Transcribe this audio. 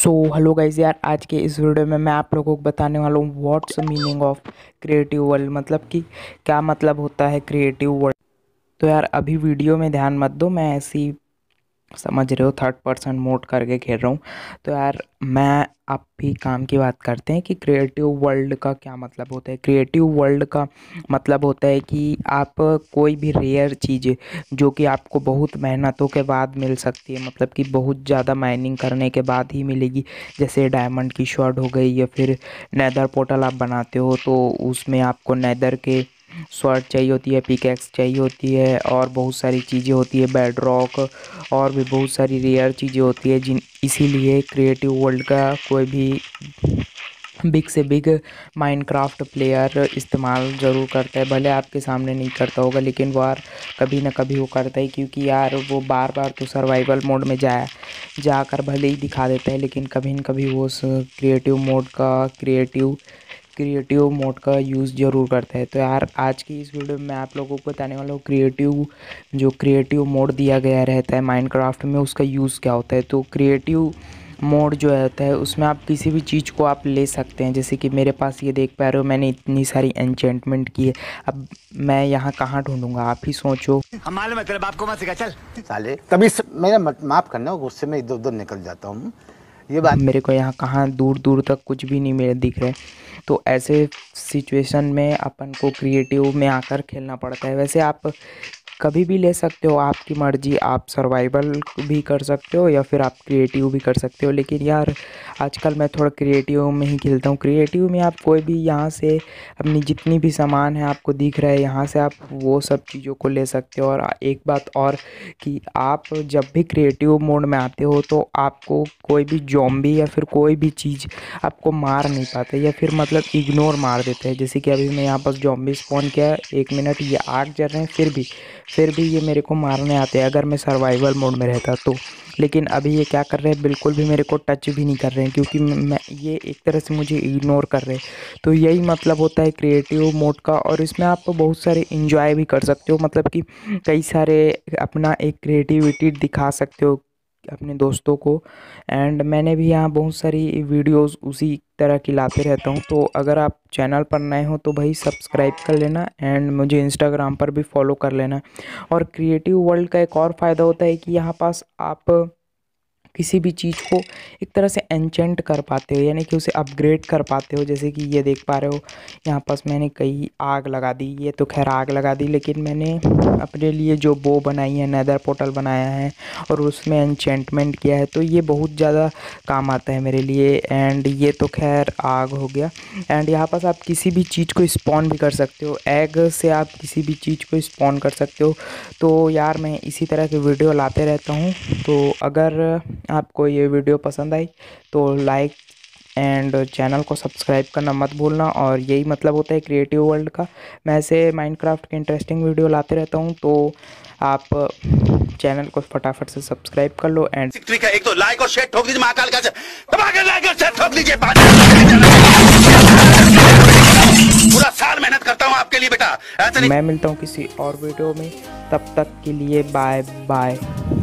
so hello guys यार आज के इस वीडियो में मैं आप लोगों को बताने वाला हूँ what's meaning of creative world मतलब कि क्या मतलब होता है क्रिएटिव वर्ल्ड तो यार अभी वीडियो में ध्यान मत दो मैं ऐसी समझ रहे हो थर्ड पर्सन मोड करके खेल रहा हूँ तो यार मैं आप भी काम की बात करते हैं कि क्रिएटिव वर्ल्ड का क्या मतलब होता है क्रिएटिव वर्ल्ड का मतलब होता है कि आप कोई भी रेयर चीज़ जो कि आपको बहुत मेहनतों के बाद मिल सकती है मतलब कि बहुत ज़्यादा माइनिंग करने के बाद ही मिलेगी जैसे डायमंड की शॉर्ट हो गई या फिर नैदर पोर्टल आप बनाते हो तो उसमें आपको नैदर के शॉर्ट चाहिए होती है पिकैक्स चाहिए होती है और बहुत सारी चीज़ें होती है बेड रॉक और भी बहुत सारी रेयर चीज़ें होती है जिन इसीलिए क्रिएटिव वर्ल्ड का कोई भी बिग से बिग माइनक्राफ्ट प्लेयर इस्तेमाल ज़रूर करता है भले आपके सामने नहीं करता होगा लेकिन वार कभी ना कभी वो करता है क्योंकि यार वो बार बार तो सर्वाइवल मोड में जाए जाकर भले ही दिखा देता है लेकिन कभी न कभी वो क्रिएटिव मोड का क्रिएटिव क्रिएटिव मोड का यूज़ ज़रूर करते हैं तो यार आज की इस वीडियो में आप लोगों को बताने वाला हूँ क्रिएटिव जो क्रिएटिव मोड दिया गया रहता है माइनक्राफ्ट में उसका यूज़ क्या होता है तो क्रिएटिव मोड जो रहता है उसमें आप किसी भी चीज़ को आप ले सकते हैं जैसे कि मेरे पास ये देख पा रहे हो मैंने इतनी सारी एंजेंटमेंट की है अब मैं यहाँ कहाँ ढूंढूंगा आप ही सोचो हमारे मतलब आपको मत सिखा चल साले तभी मेरा माफ़ करना गुस्से में इधर उधर निकल जाता हूँ ये बात मेरे को यहाँ कहाँ दूर दूर तक कुछ भी नहीं मेरे दिख रहे तो ऐसे सिचुएशन में अपन को क्रिएटिव में आकर खेलना पड़ता है वैसे आप कभी भी ले सकते हो आपकी मर्ज़ी आप सर्वाइवल भी कर सकते हो या फिर आप क्रिएटिव भी कर सकते हो लेकिन यार आजकल मैं थोड़ा क्रिएटिव में ही खेलता हूँ क्रिएटिव में आप कोई भी यहाँ से अपनी जितनी भी सामान है आपको दिख रहा है यहाँ से आप वो सब चीज़ों को ले सकते हो और एक बात और कि आप जब भी क्रिएटिव मोड में आते हो तो आपको कोई भी जॉम्बी या फिर कोई भी चीज़ आपको मार नहीं पाते या फिर मतलब इग्नोर मार देते हैं जैसे कि अभी मैं यहाँ पर जॉम्बी स्पॉन किया एक मिनट ये आग जल रहे हैं फिर भी फिर भी ये मेरे को मारने आते हैं अगर मैं सर्वाइवल मोड में रहता तो लेकिन अभी ये क्या कर रहे हैं बिल्कुल भी मेरे को टच भी नहीं कर रहे हैं क्योंकि मैं ये एक तरह से मुझे इग्नोर कर रहे हैं तो यही मतलब होता है क्रिएटिव मोड का और इसमें आप बहुत सारे इंजॉय भी कर सकते हो मतलब कि कई सारे अपना एक क्रिएटिविटी दिखा सकते हो अपने दोस्तों को एंड मैंने भी यहाँ बहुत सारी वीडियोस उसी तरह की लाते रहता हूँ तो अगर आप चैनल पर नए हो तो भाई सब्सक्राइब कर लेना एंड मुझे इंस्टाग्राम पर भी फॉलो कर लेना और क्रिएटिव वर्ल्ड का एक और फ़ायदा होता है कि यहाँ पास आप किसी भी चीज़ को एक तरह से एनचेंट कर पाते हो यानी कि उसे अपग्रेड कर पाते हो जैसे कि ये देख पा रहे हो यहाँ पास मैंने कई आग लगा दी ये तो खैर आग लगा दी लेकिन मैंने अपने लिए जो बो बनाई है नैदर पोर्टल बनाया है और उसमें एनचेंटमेंट किया है तो ये बहुत ज़्यादा काम आता है मेरे लिए एंड ये तो खैर आग हो गया एंड यहाँ पास आप किसी भी चीज़ को स्पॉन भी कर सकते हो एग से आप किसी भी चीज़ को स्पॉन कर सकते हो तो यार मैं इसी तरह के वीडियो लाते रहता हूँ तो अगर आपको ये वीडियो पसंद आई तो लाइक एंड चैनल को सब्सक्राइब करना मत भूलना और यही मतलब होता है क्रिएटिव वर्ल्ड का मैं ऐसे माइनक्राफ्ट के इंटरेस्टिंग वीडियो लाते रहता हूँ तो आप चैनल को फटाफट से सब्सक्राइब कर लो एंड है एक तो लाइक और शेयर ठोक दीजिए महाकाल का लाइक और शेयर ठोक दीजिए पूरा साल मेहनत करता हूँ आपके लिए बेटा मैं मिलता हूँ किसी और वीडियो में तब तक के लिए बाय बाय